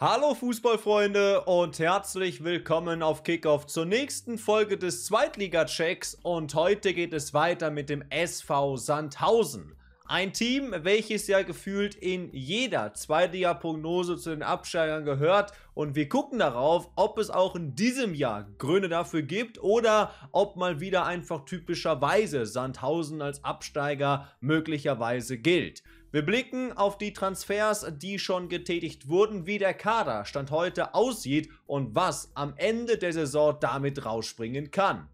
Hallo Fußballfreunde und herzlich willkommen auf Kickoff zur nächsten Folge des Zweitliga-Checks und heute geht es weiter mit dem SV Sandhausen. Ein Team, welches ja gefühlt in jeder Zweitliga-Prognose zu den Absteigern gehört und wir gucken darauf, ob es auch in diesem Jahr Gründe dafür gibt oder ob mal wieder einfach typischerweise Sandhausen als Absteiger möglicherweise gilt. Wir blicken auf die Transfers, die schon getätigt wurden, wie der Kader Stand heute aussieht und was am Ende der Saison damit rausspringen kann.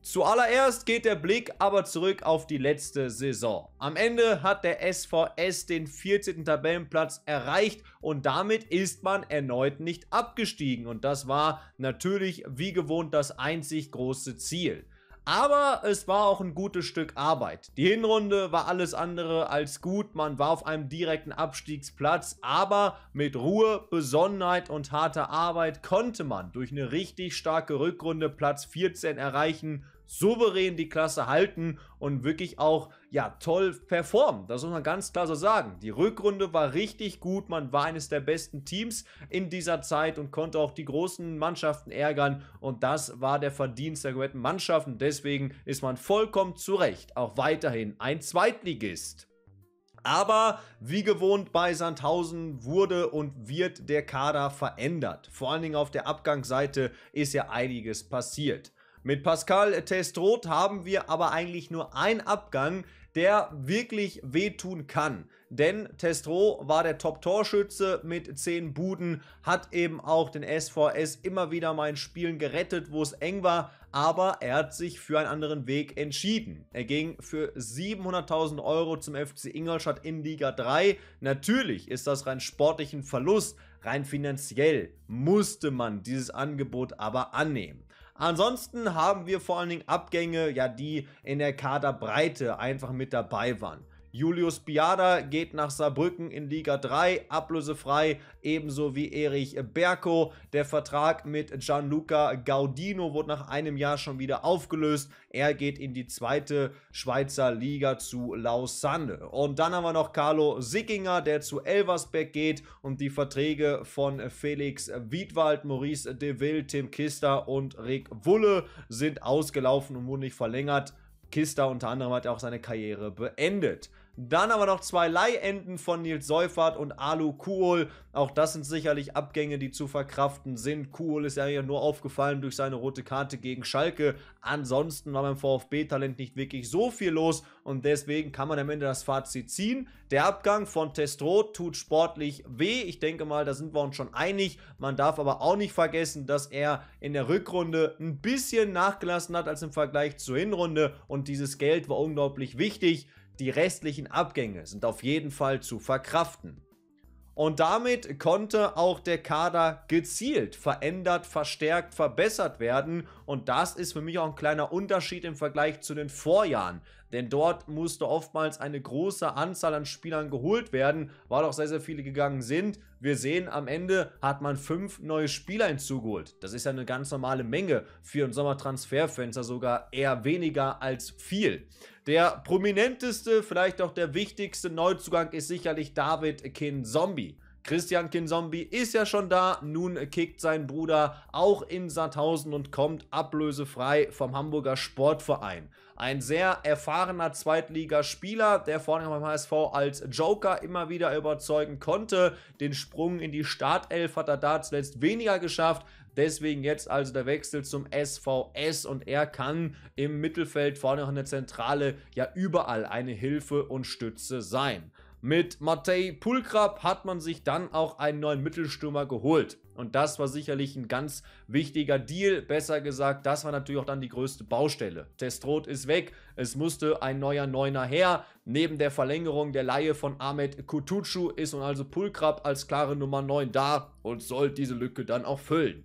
Zuallererst geht der Blick aber zurück auf die letzte Saison. Am Ende hat der SVS den 14. Tabellenplatz erreicht und damit ist man erneut nicht abgestiegen und das war natürlich wie gewohnt das einzig große Ziel. Aber es war auch ein gutes Stück Arbeit. Die Hinrunde war alles andere als gut. Man war auf einem direkten Abstiegsplatz. Aber mit Ruhe, Besonnenheit und harter Arbeit konnte man durch eine richtig starke Rückrunde Platz 14 erreichen souverän die Klasse halten und wirklich auch ja toll performen. Das muss man ganz klar so sagen. Die Rückrunde war richtig gut, man war eines der besten Teams in dieser Zeit und konnte auch die großen Mannschaften ärgern und das war der Verdienst der gewählten Mannschaften. Deswegen ist man vollkommen zu Recht auch weiterhin ein Zweitligist. Aber wie gewohnt bei Sandhausen wurde und wird der Kader verändert. Vor allen Dingen auf der Abgangsseite ist ja einiges passiert. Mit Pascal Testrot haben wir aber eigentlich nur einen Abgang, der wirklich wehtun kann. Denn Testrot war der Top-Torschütze mit 10 Buden, hat eben auch den SVS immer wieder mal in Spielen gerettet, wo es eng war, aber er hat sich für einen anderen Weg entschieden. Er ging für 700.000 Euro zum FC Ingolstadt in Liga 3. Natürlich ist das rein sportlichen Verlust, rein finanziell musste man dieses Angebot aber annehmen. Ansonsten haben wir vor allen Dingen Abgänge, ja, die in der Kaderbreite einfach mit dabei waren. Julius Biada geht nach Saarbrücken in Liga 3, ablösefrei, ebenso wie Erich Berko. Der Vertrag mit Gianluca Gaudino wurde nach einem Jahr schon wieder aufgelöst. Er geht in die zweite Schweizer Liga zu Lausanne. Und dann haben wir noch Carlo Sickinger, der zu Elversberg geht und die Verträge von Felix Wiedwald, Maurice Deville, Tim Kister und Rick Wulle sind ausgelaufen und wurden nicht verlängert. Kista unter anderem hat auch seine Karriere beendet. Dann aber noch zwei Leihenden von Nils Seufert und Alu Kuhl. Auch das sind sicherlich Abgänge, die zu verkraften sind. Kuhl ist ja hier nur aufgefallen durch seine rote Karte gegen Schalke. Ansonsten war beim VfB-Talent nicht wirklich so viel los und deswegen kann man am Ende das Fazit ziehen. Der Abgang von Testrot tut sportlich weh. Ich denke mal, da sind wir uns schon einig. Man darf aber auch nicht vergessen, dass er in der Rückrunde ein bisschen nachgelassen hat als im Vergleich zur Hinrunde und dieses Geld war unglaublich wichtig. Die restlichen Abgänge sind auf jeden Fall zu verkraften. Und damit konnte auch der Kader gezielt verändert, verstärkt, verbessert werden. Und das ist für mich auch ein kleiner Unterschied im Vergleich zu den Vorjahren. Denn dort musste oftmals eine große Anzahl an Spielern geholt werden, weil auch sehr, sehr viele gegangen sind. Wir sehen, am Ende hat man fünf neue Spieler hinzugeholt. Das ist ja eine ganz normale Menge für ein Sommertransferfenster, sogar eher weniger als viel. Der prominenteste, vielleicht auch der wichtigste Neuzugang ist sicherlich David Kinzombie. Zombie. Christian Kinzombie ist ja schon da. Nun kickt sein Bruder auch in Sandhausen und kommt ablösefrei vom Hamburger Sportverein. Ein sehr erfahrener Zweitligaspieler, der vorne beim HSV als Joker immer wieder überzeugen konnte. Den Sprung in die Startelf hat er da zuletzt weniger geschafft. Deswegen jetzt also der Wechsel zum SVS und er kann im Mittelfeld vorne auch in der Zentrale ja überall eine Hilfe und Stütze sein. Mit Matej Pulkrab hat man sich dann auch einen neuen Mittelstürmer geholt. Und das war sicherlich ein ganz wichtiger Deal. Besser gesagt, das war natürlich auch dann die größte Baustelle. Testrot ist weg, es musste ein neuer Neuner her. Neben der Verlängerung der Laie von Ahmed Kutucu ist nun also Pulkrab als klare Nummer 9 da und soll diese Lücke dann auch füllen.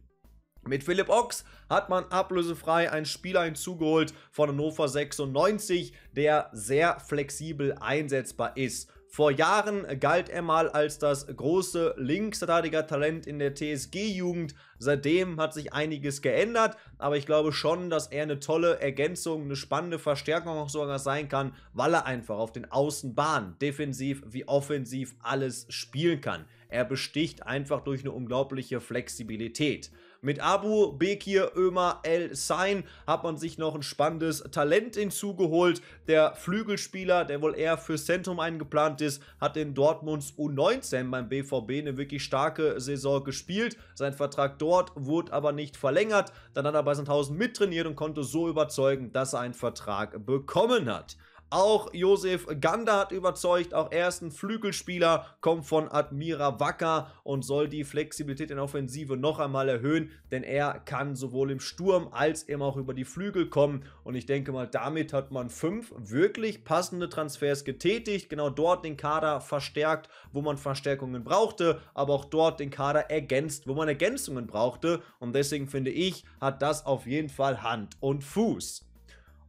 Mit Philipp Ochs hat man ablösefrei einen Spieler hinzugeholt von Hannover 96, der sehr flexibel einsetzbar ist. Vor Jahren galt er mal als das große linksradiger talent in der TSG-Jugend. Seitdem hat sich einiges geändert, aber ich glaube schon, dass er eine tolle Ergänzung, eine spannende Verstärkung auch sogar sein kann, weil er einfach auf den Außenbahnen defensiv wie offensiv alles spielen kann. Er besticht einfach durch eine unglaubliche Flexibilität. Mit Abu, Bekir, Ömer, El Sain hat man sich noch ein spannendes Talent hinzugeholt. Der Flügelspieler, der wohl eher fürs Zentrum eingeplant ist, hat in Dortmunds U19 beim BVB eine wirklich starke Saison gespielt. Sein Vertrag dort wurde aber nicht verlängert. Dann hat er bei Sandhausen mittrainiert und konnte so überzeugen, dass er einen Vertrag bekommen hat. Auch Josef Ganda hat überzeugt, auch er ist ein Flügelspieler, kommt von Admira Wacker und soll die Flexibilität in der Offensive noch einmal erhöhen, denn er kann sowohl im Sturm als eben auch über die Flügel kommen. Und ich denke mal, damit hat man fünf wirklich passende Transfers getätigt, genau dort den Kader verstärkt, wo man Verstärkungen brauchte, aber auch dort den Kader ergänzt, wo man Ergänzungen brauchte. Und deswegen finde ich, hat das auf jeden Fall Hand und Fuß.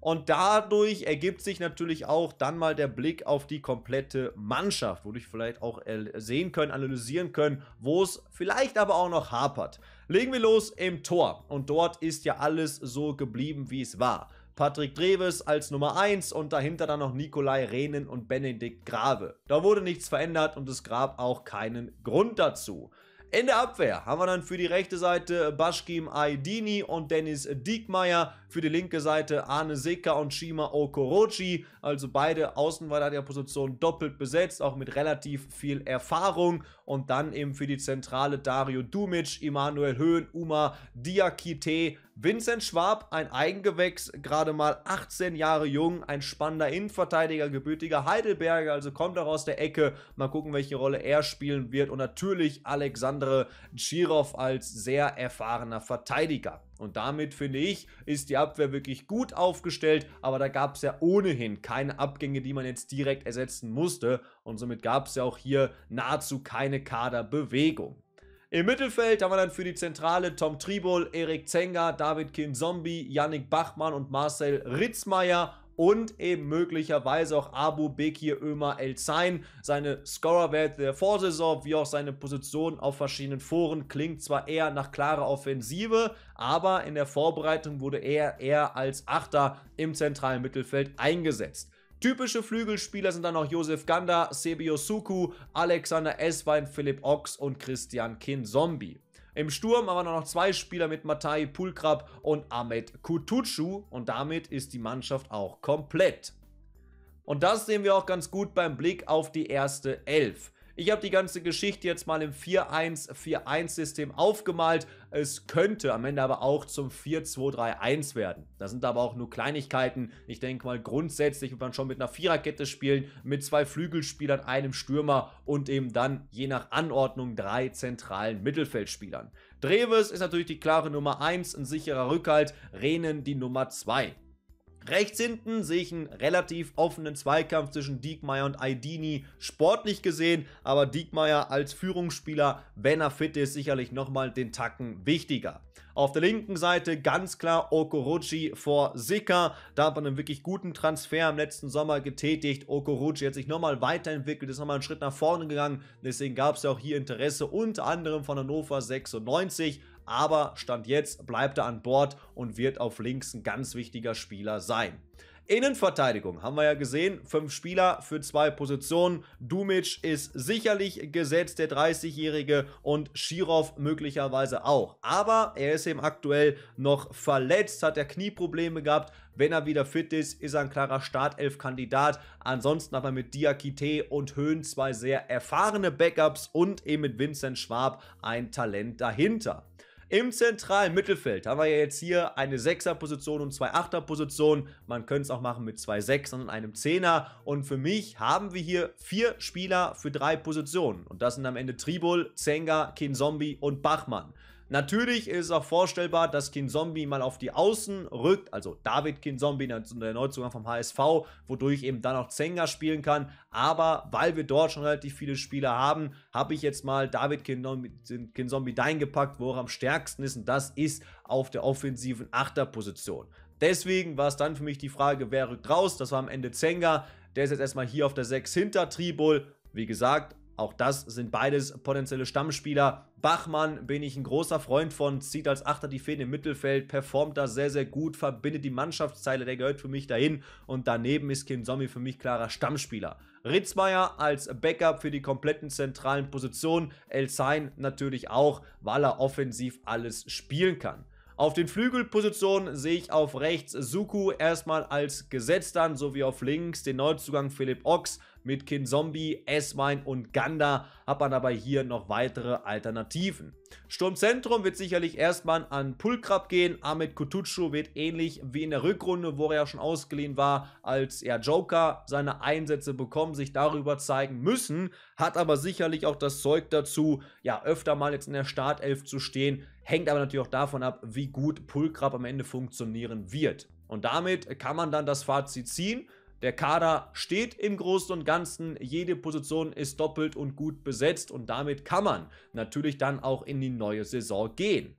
Und dadurch ergibt sich natürlich auch dann mal der Blick auf die komplette Mannschaft, wodurch vielleicht auch sehen können, analysieren können, wo es vielleicht aber auch noch hapert. Legen wir los im Tor. Und dort ist ja alles so geblieben, wie es war. Patrick Dreves als Nummer 1 und dahinter dann noch Nikolai Rehnen und Benedikt Grave. Da wurde nichts verändert und es gab auch keinen Grund dazu. In der Abwehr haben wir dann für die rechte Seite Baschkim Aydini und Dennis Diekmeyer. Für die linke Seite Arne Seka und Shima Okorochi. Also beide Außenverteidigerpositionen doppelt besetzt, auch mit relativ viel Erfahrung. Und dann eben für die Zentrale Dario Dumic, Immanuel Höhn, Uma Diakite, Vincent Schwab, ein Eigengewächs, gerade mal 18 Jahre jung, ein spannender Innenverteidiger, gebürtiger Heidelberger, also kommt auch aus der Ecke. Mal gucken, welche Rolle er spielen wird. Und natürlich Alexandre Tschirov als sehr erfahrener Verteidiger. Und damit finde ich, ist die Abwehr wirklich gut aufgestellt, aber da gab es ja ohnehin keine Abgänge, die man jetzt direkt ersetzen musste und somit gab es ja auch hier nahezu keine Kaderbewegung. Im Mittelfeld haben wir dann für die Zentrale Tom Tribol, Erik Zenger, David Kinzombie, Yannick Bachmann und Marcel Ritzmeier und eben möglicherweise auch Abu Bekir Ömer El Zain. Seine Scorerwerte der Vorsaison wie auch seine Position auf verschiedenen Foren klingt zwar eher nach klarer Offensive, aber in der Vorbereitung wurde er eher als Achter im zentralen Mittelfeld eingesetzt. Typische Flügelspieler sind dann noch Josef Ganda, Sebio Suku, Alexander Eswein, Philipp Ox und Christian Kinzombi. Im Sturm aber noch zwei Spieler mit Matai Pulkrab und Ahmed Kutucu und damit ist die Mannschaft auch komplett. Und das sehen wir auch ganz gut beim Blick auf die erste Elf. Ich habe die ganze Geschichte jetzt mal im 4-1-4-1-System aufgemalt. Es könnte am Ende aber auch zum 4-2-3-1 werden. Das sind aber auch nur Kleinigkeiten. Ich denke mal, grundsätzlich wird man schon mit einer Viererkette spielen, mit zwei Flügelspielern, einem Stürmer und eben dann je nach Anordnung drei zentralen Mittelfeldspielern. Dreves ist natürlich die klare Nummer 1, ein sicherer Rückhalt, Renen die Nummer 2. Rechts hinten sehe ich einen relativ offenen Zweikampf zwischen Diekmeyer und Aidini sportlich gesehen, aber Diekmeyer als Führungsspieler, wenn er fit ist, sicherlich nochmal den Tacken wichtiger. Auf der linken Seite ganz klar Okorochi vor Sika. Da hat man einen wirklich guten Transfer im letzten Sommer getätigt. Okorochi hat sich nochmal weiterentwickelt, ist nochmal einen Schritt nach vorne gegangen. Deswegen gab es ja auch hier Interesse unter anderem von Hannover 96 aber Stand jetzt bleibt er an Bord und wird auf links ein ganz wichtiger Spieler sein. Innenverteidigung haben wir ja gesehen. Fünf Spieler für zwei Positionen. Dumic ist sicherlich gesetzt, der 30-Jährige, und Schirov möglicherweise auch. Aber er ist eben aktuell noch verletzt, hat er Knieprobleme gehabt. Wenn er wieder fit ist, ist er ein klarer Startelf-Kandidat. Ansonsten aber mit Diakite und Höhn zwei sehr erfahrene Backups und eben mit Vincent Schwab ein Talent dahinter. Im zentralen Mittelfeld haben wir ja jetzt hier eine 6er-Position und zwei 8er-Positionen. Man könnte es auch machen mit zwei 6ern und einem 10er. Und für mich haben wir hier vier Spieler für drei Positionen. Und das sind am Ende Tribul, Zenga, Kinzombie und Bachmann. Natürlich ist es auch vorstellbar, dass Kinzombie mal auf die Außen rückt, also David Kinzombie, der Neuzugang vom HSV, wodurch eben dann auch Zenga spielen kann. Aber weil wir dort schon relativ viele Spieler haben, habe ich jetzt mal David Kinzombie dahin gepackt, wo er am stärksten ist. Und das ist auf der offensiven Achterposition. Deswegen war es dann für mich die Frage, wer rückt raus? Das war am Ende Zenga. Der ist jetzt erstmal hier auf der 6 hinter Tribul. Wie gesagt, auch das sind beides potenzielle Stammspieler. Bachmann bin ich ein großer Freund von, zieht als Achter die Fäden im Mittelfeld, performt da sehr, sehr gut, verbindet die Mannschaftsteile, der gehört für mich dahin. Und daneben ist Kim Zombie für mich klarer Stammspieler. Ritzmeier als Backup für die kompletten zentralen Positionen, El Sein natürlich auch, weil er offensiv alles spielen kann. Auf den Flügelpositionen sehe ich auf rechts Suku erstmal als gesetzt an, sowie auf links den Neuzugang Philipp Ochs, mit Kin Zombie, S-Mine und Ganda hat man aber hier noch weitere Alternativen. Sturmzentrum wird sicherlich erstmal an Pulkrab gehen. Ahmed Kutucu wird ähnlich wie in der Rückrunde, wo er ja schon ausgeliehen war, als er Joker seine Einsätze bekommen, sich darüber zeigen müssen. Hat aber sicherlich auch das Zeug dazu, ja, öfter mal jetzt in der Startelf zu stehen. Hängt aber natürlich auch davon ab, wie gut Pulkrab am Ende funktionieren wird. Und damit kann man dann das Fazit ziehen. Der Kader steht im Großen und Ganzen, jede Position ist doppelt und gut besetzt und damit kann man natürlich dann auch in die neue Saison gehen.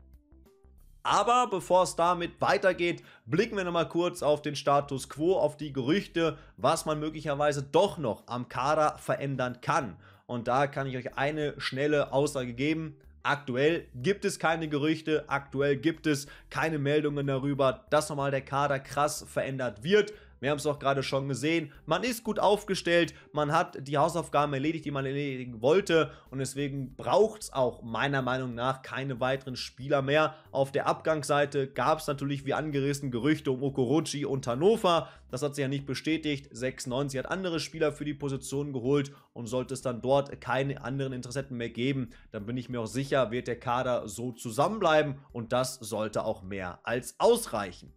Aber bevor es damit weitergeht, blicken wir nochmal kurz auf den Status quo, auf die Gerüchte, was man möglicherweise doch noch am Kader verändern kann. Und da kann ich euch eine schnelle Aussage geben. Aktuell gibt es keine Gerüchte, aktuell gibt es keine Meldungen darüber, dass nochmal der Kader krass verändert wird. Wir haben es auch gerade schon gesehen. Man ist gut aufgestellt, man hat die Hausaufgaben erledigt, die man erledigen wollte. Und deswegen braucht es auch meiner Meinung nach keine weiteren Spieler mehr. Auf der Abgangsseite gab es natürlich wie angerissen Gerüchte um Okorochi und Hannover. Das hat sich ja nicht bestätigt. 96 hat andere Spieler für die Position geholt und sollte es dann dort keine anderen Interessenten mehr geben, dann bin ich mir auch sicher, wird der Kader so zusammenbleiben und das sollte auch mehr als ausreichen.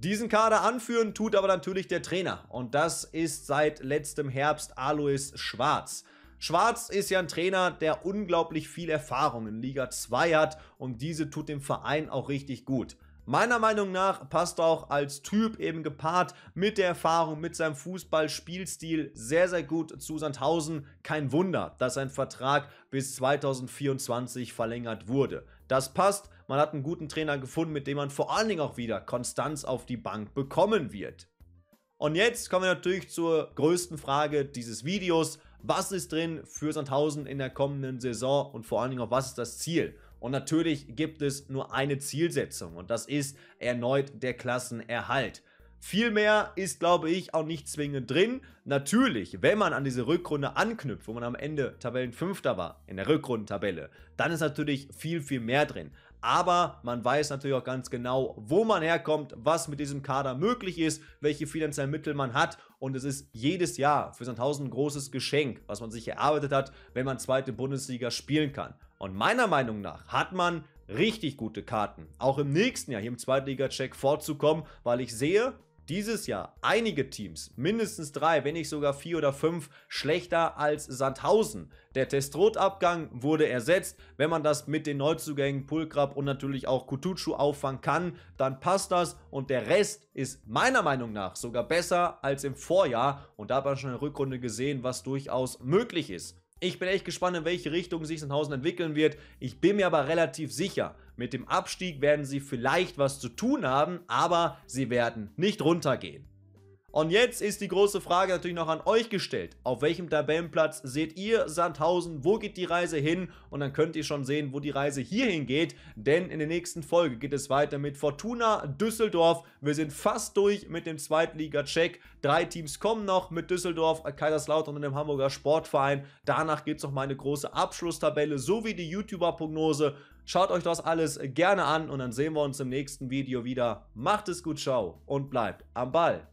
Diesen Kader anführen tut aber natürlich der Trainer und das ist seit letztem Herbst Alois Schwarz. Schwarz ist ja ein Trainer, der unglaublich viel Erfahrung in Liga 2 hat und diese tut dem Verein auch richtig gut. Meiner Meinung nach passt auch als Typ eben gepaart mit der Erfahrung, mit seinem Fußballspielstil sehr, sehr gut zu Sandhausen. Kein Wunder, dass sein Vertrag bis 2024 verlängert wurde. Das passt man hat einen guten Trainer gefunden, mit dem man vor allen Dingen auch wieder Konstanz auf die Bank bekommen wird. Und jetzt kommen wir natürlich zur größten Frage dieses Videos. Was ist drin für Sandhausen in der kommenden Saison und vor allen Dingen auch was ist das Ziel? Und natürlich gibt es nur eine Zielsetzung und das ist erneut der Klassenerhalt. Viel mehr ist, glaube ich, auch nicht zwingend drin. Natürlich, wenn man an diese Rückrunde anknüpft, wo man am Ende Tabellenfünfter war, in der Rückrundentabelle, dann ist natürlich viel, viel mehr drin. Aber man weiß natürlich auch ganz genau, wo man herkommt, was mit diesem Kader möglich ist, welche finanziellen Mittel man hat. Und es ist jedes Jahr für Sandhausen ein großes Geschenk, was man sich erarbeitet hat, wenn man zweite Bundesliga spielen kann. Und meiner Meinung nach hat man richtig gute Karten, auch im nächsten Jahr hier im Zweitliga-Check vorzukommen, weil ich sehe, dieses Jahr einige Teams, mindestens drei, wenn nicht sogar vier oder fünf, schlechter als Sandhausen. Der testrot abgang wurde ersetzt. Wenn man das mit den Neuzugängen Pulkrab und natürlich auch Kutucu auffangen kann, dann passt das. Und der Rest ist meiner Meinung nach sogar besser als im Vorjahr. Und da hat man schon in der Rückrunde gesehen, was durchaus möglich ist. Ich bin echt gespannt, in welche Richtung sich Sandhausen entwickeln wird. Ich bin mir aber relativ sicher, mit dem Abstieg werden sie vielleicht was zu tun haben, aber sie werden nicht runtergehen. Und jetzt ist die große Frage natürlich noch an euch gestellt. Auf welchem Tabellenplatz seht ihr Sandhausen? Wo geht die Reise hin? Und dann könnt ihr schon sehen, wo die Reise hierhin geht. Denn in der nächsten Folge geht es weiter mit Fortuna Düsseldorf. Wir sind fast durch mit dem Zweitliga-Check. Drei Teams kommen noch mit Düsseldorf, Kaiserslautern und dem Hamburger Sportverein. Danach gibt es noch mal eine große Abschlusstabelle sowie die YouTuber-Prognose. Schaut euch das alles gerne an und dann sehen wir uns im nächsten Video wieder. Macht es gut, ciao und bleibt am Ball.